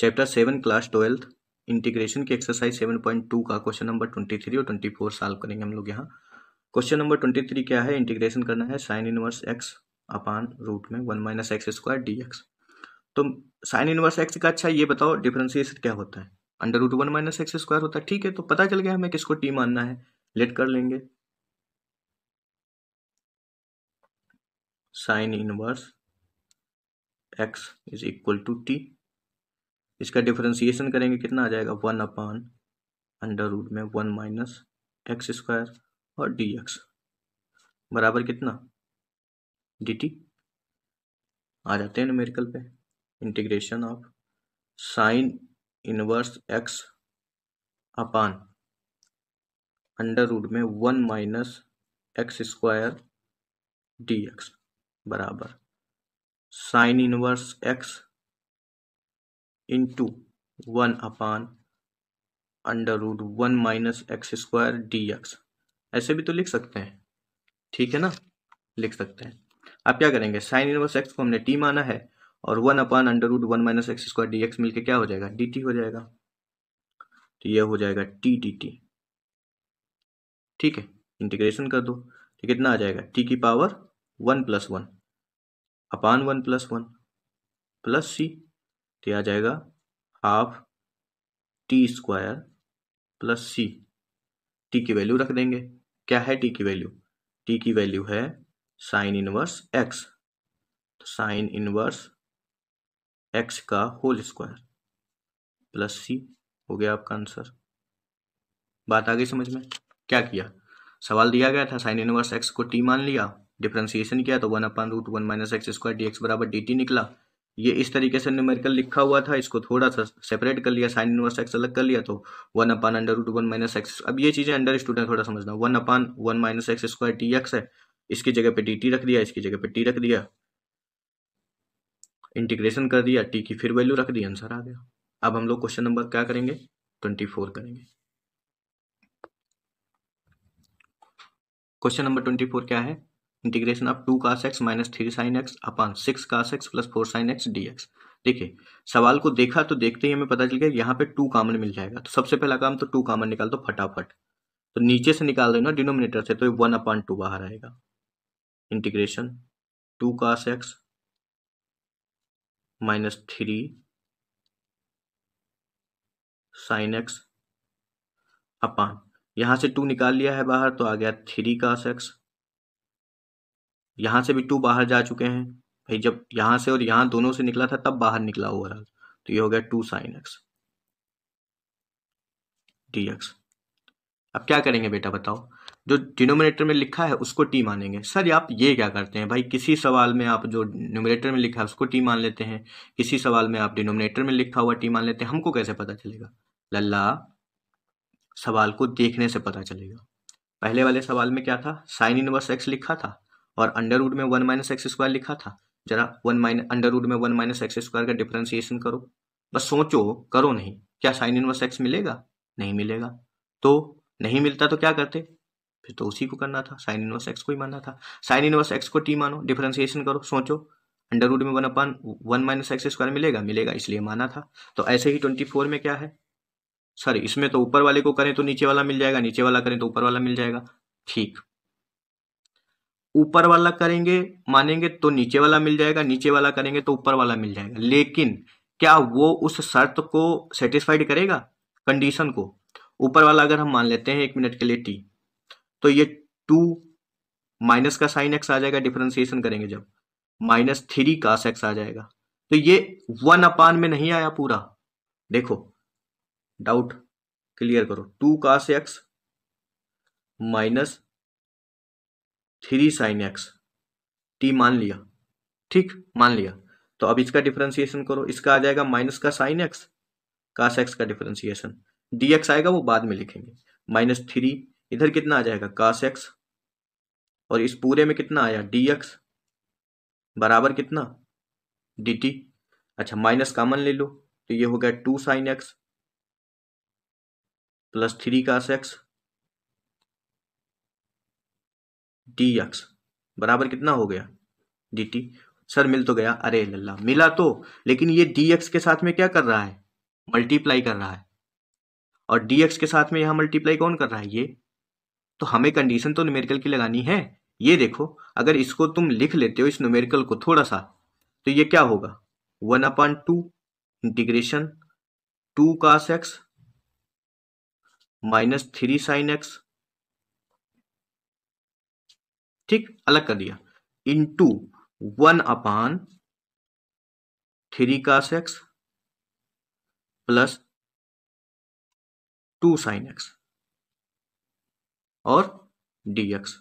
chapter seven class twelfth integration की exercise seven point two का question number twenty three और twenty four solve करेंगे हम लोग यहाँ क्वेश्चन नंबर ट्वेंटी थ्री क्या है इंटीग्रेशन करना है sine inverse x upon root में one minus x square d x तो साइन इनवर्स एक्स का अच्छा ये बताओ डिफ्रेंसिएशन क्या होता है under root one minus x square होता है ठीक है तो पता चल गया हमें किसको टी मानना है लेट कर लेंगे sine inverse x is equal to t इसका डिफ्रेंसिएशन करेंगे कितना आ जाएगा वन अपान अंडर रूट में वन माइनस एक्स स्क्वायर और डी एक्स बराबर कितना डी टी आ जाते हैं न्यूमेरिकल पे integration of sine inverse x upon under root में one minus x square d x बराबर sine inverse x into one upon under root one minus x square d x ऐसे भी तो लिख सकते हैं ठीक है ना लिख सकते हैं आप क्या करेंगे साइन इनवर्स एक्स को हमने टी माना है और one upon under root one minus x square d x मिलकर क्या हो जाएगा डी टी हो जाएगा तो यह हो जाएगा टी डी टी ठीक है इंटीग्रेशन कर दो तो कितना आ जाएगा टी की power one plus one upon one plus one plus c तो आ जाएगा half t square plus c t की वैल्यू रख देंगे क्या है टी की वैल्यू टी की वैल्यू है साइन इनवर्स एक्स तो साइन इनवर्स एक्स का होल स्क्वायर प्लस सी हो गया आपका आंसर बात आ गई समझ में क्या किया सवाल दिया गया था साइन इनवर्स एक्स को टी मान लिया डिफ्रेंसिएशन किया तो one upon root one minus x square d x बराबर डी टी निकला ये इस तरीके से न्यूमेरिकल लिखा हुआ था इसको थोड़ा सा सेपरेट कर लिया साइन इनवर्स एक्स अलग कर लिया तो one upon under root one minus x अब ये चीज़ें अंडर स्टूडेंट थोड़ा समझना one upon one minus x square t x है इसकी जगह पे डी टी रख दिया इसकी जगह पे टी रख दिया इंटीग्रेशन कर दिया टी की फिर वैल्यू रख दी आंसर आ गया अब हम लोग क्वेश्चन नंबर क्या करेंगे ट्वेंटी फोर करेंगे क्वेश्चन नंबर ट्वेंटी फोर क्या है integration of two cos x minus three sine x upon six cos x plus four sine x d x देखिए सवाल को देखा तो देखते ही हमें पता चल गया यहाँ पे टू कामन मिल जाएगा तो सबसे पहला काम तो टू कामन निकाल दो तो फटाफट तो नीचे से निकाल दो ना डिनोमिनेटर से तो वन अपॉन टू बाहर आएगा integration two cos x minus three sine x upon यहां से टू निकाल लिया है बाहर तो आ गया थ्री कास एक्स यहाँ से भी टू बाहर जा चुके हैं भाई जब यहाँ से और यहाँ दोनों से निकला था तब बाहर निकला ओवरऑल तो ये हो गया two sine x d x अब क्या करेंगे बेटा बताओ जो डिनोमिनेटर में लिखा है उसको टी मानेंगे सर आप ये क्या करते हैं भाई किसी सवाल में आप जो न्यूमिनेटर में लिखा है उसको टी मान लेते हैं किसी सवाल में आप डिनोमिनेटर में लिखा हुआ टी मान लेते हैं हमको कैसे पता चलेगा लल्ला सवाल को देखने से पता चलेगा पहले वाले सवाल में क्या था साइन इनवर्स एक्स लिखा था और अंडरवुड में वन माइनस एक्स स्क्वायर लिखा था जरा वन माइनस अंडरवुड में वन माइनस एक्स स्क्वायर का डिफ्रेंसिएशन करो बस सोचो करो नहीं क्या साइन इनवर्स एक्स मिलेगा नहीं मिलेगा तो नहीं मिलता तो क्या करते फिर तो उसी को करना था साइन इनवर्स एक्स को ही मानना था साइन इनवर्स एक्स को टी मानो डिफ्रेंसिएशन करो सोचो अंडर रूट में one upon one minus x square मिलेगा मिलेगा इसलिए माना था तो ऐसे ही ट्वेंटी फोर में क्या है सर इसमें तो ऊपर वाले को करें तो नीचे वाला मिल जाएगा नीचे वाला करें तो ऊपर वाला मिल जाएगा ठीक ऊपर वाला करेंगे मानेंगे तो नीचे वाला मिल जाएगा नीचे वाला करेंगे तो ऊपर वाला मिल जाएगा लेकिन क्या वो उस शर्त को सेटिस्फाइड करेगा कंडीशन को ऊपर वाला अगर हम मान लेते हैं एक मिनट के लिए टी तो ये टू माइनस का साइन एक्स आ जाएगा डिफ्रेंसिएशन करेंगे जब माइनस थ्री का एक्स आ जाएगा तो ये वन अपान में नहीं आया पूरा देखो डाउट क्लियर करो टू का x minus three sine x t मान लिया ठीक मान लिया तो अब इसका डिफ्रेंसिएशन करो इसका आ जाएगा माइनस का साइन एक्स कास एक्स का डिफ्रेंसिएशन डी एक्स आएगा वो बाद में लिखेंगे माइनस थ्री इधर कितना आ जाएगा कास एक्स और इस पूरे में कितना आया डी एक्स बराबर कितना डी टी अच्छा माइनस कॉमन ले लो तो ये हो गया two sine x plus three cos x d x बराबर कितना हो गया डी टी सर मिल तो गया अरे लल्ला मिला तो लेकिन ये डी एक्स के साथ में क्या कर रहा है मल्टीप्लाई कर रहा है और डी एक्स के साथ में यहां मल्टीप्लाई कौन कर रहा है ये तो हमें कंडीशन तो न्यूमेरिकल की लगानी है ये देखो अगर इसको तुम लिख लेते हो इस न्यूमेरिकल को थोड़ा सा तो ये क्या होगा one upon two integration two cos x minus three sine x ठीक अलग कर दिया into one upon three cos x plus two sine x और डी एक्स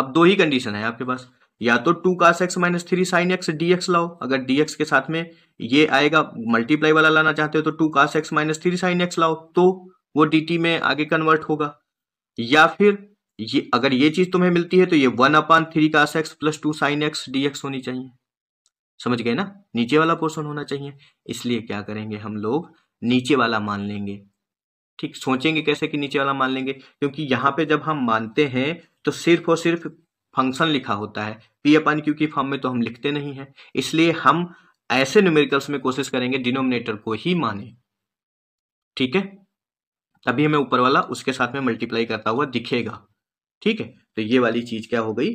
अब दो ही कंडीशन है आपके पास या तो two cos x minus three sine x d x लाओ अगर डी एक्स के साथ में ये आएगा मल्टीप्लाई वाला लाना चाहते हो तो two cos x minus three sine x लाओ तो वो डी टी में आगे कन्वर्ट होगा या फिर ये अगर ये चीज तुम्हें मिलती है तो ये वन अपान थ्री का x plus two sine x d x होनी चाहिए समझ गए ना नीचे वाला पोर्शन होना चाहिए इसलिए क्या करेंगे हम लोग नीचे वाला मान लेंगे ठीक सोचेंगे कैसे कि नीचे वाला मान लेंगे क्योंकि यहाँ पे जब हम मानते हैं तो सिर्फ और सिर्फ फंक्शन लिखा होता है पी अपान क्यू की फॉर्म में तो हम लिखते नहीं है इसलिए हम ऐसे न्यूमेरिकल्स में कोशिश करेंगे डिनोमिनेटर को ही माने ठीक है तभी हमें ऊपर वाला उसके साथ में मल्टीप्लाई करता हुआ दिखेगा ठीक है तो ये वाली चीज क्या हो गई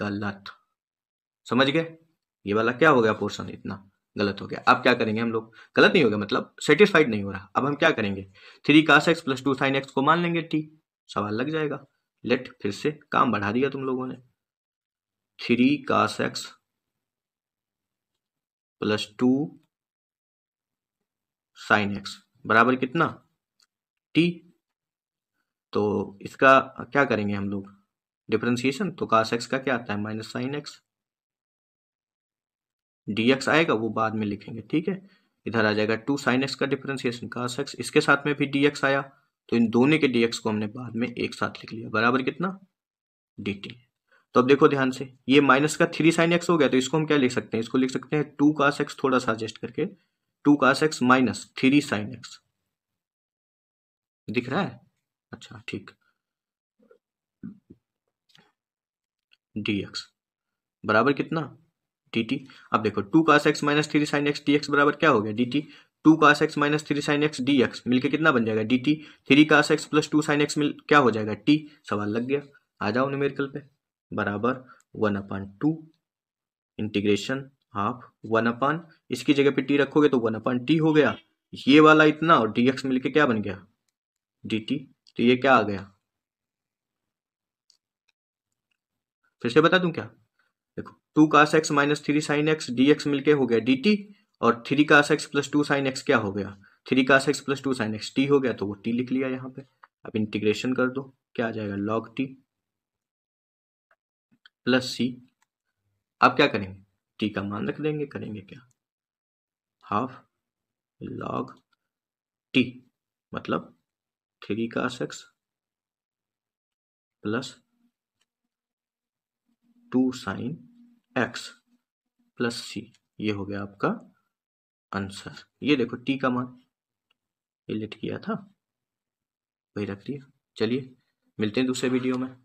गलत समझ गए ये वाला क्या हो गया पोर्शन इतना गलत हो गया अब क्या करेंगे हम लोग गलत नहीं हो गया मतलब सेटिस्फाइड नहीं हो रहा अब हम क्या करेंगे three cos x plus two sine x को मान लेंगे टी सवाल लग जाएगा लेट फिर से काम बढ़ा दिया तुम लोगों ने three cos x plus two sine x बराबर कितना टी तो इसका क्या करेंगे हम लोग डिफ्रेंसिएशन तो कास एक्स का क्या आता है minus sine x d x आएगा वो बाद में लिखेंगे ठीक है इधर आ जाएगा टू साइन एक्स का डिफ्रेंसिएशन कास एक्स इसके साथ में भी डी एक्स आया तो इन दोनों के डी एक्स को हमने बाद में एक साथ लिख लिया बराबर कितना डी टी तो अब देखो ध्यान से ये माइनस का थ्री साइन एक्स हो गया तो इसको हम क्या लिख सकते हैं इसको लिख सकते हैं टू कास एक्स थोड़ा सा एडजस्ट करके two cos x minus three sine x दिख रहा है अच्छा ठीक डी एक्स बराबर कितना डी टी अब देखो two cos x minus three sine x d x बराबर क्या हो गया d t two cos x minus three sine x d x मिलकर कितना बन जाएगा d t three cos x plus two sine x मिल क्या हो जाएगा टी सवाल लग गया आ जाओ न्यूमेरिकल पे बराबर one upon two integration half one upon इसकी जगह पे टी रखोगे तो वन अपान टी हो गया ये वाला इतना और डी एक्स मिलकर क्या बन गया डी टी तो ये क्या आ गया फिर से बता दूं क्या देखो two cos x minus three sine x d x मिलकर हो गया डी टी और three cos x plus two sine x क्या हो गया three cos x plus two sine x t हो गया तो वो टी लिख लिया यहां पे अब इंटीग्रेशन कर दो क्या आ जाएगा लॉग टी प्लस सी अब क्या करेंगे टी का मान रख देंगे करेंगे क्या हाफ लॉग टी मतलब थ्री का सेक्स plus two sine x plus c ये हो गया आपका आंसर ये देखो टी का मान ये लिट किया था वही रख दिया चलिए मिलते हैं दूसरे वीडियो में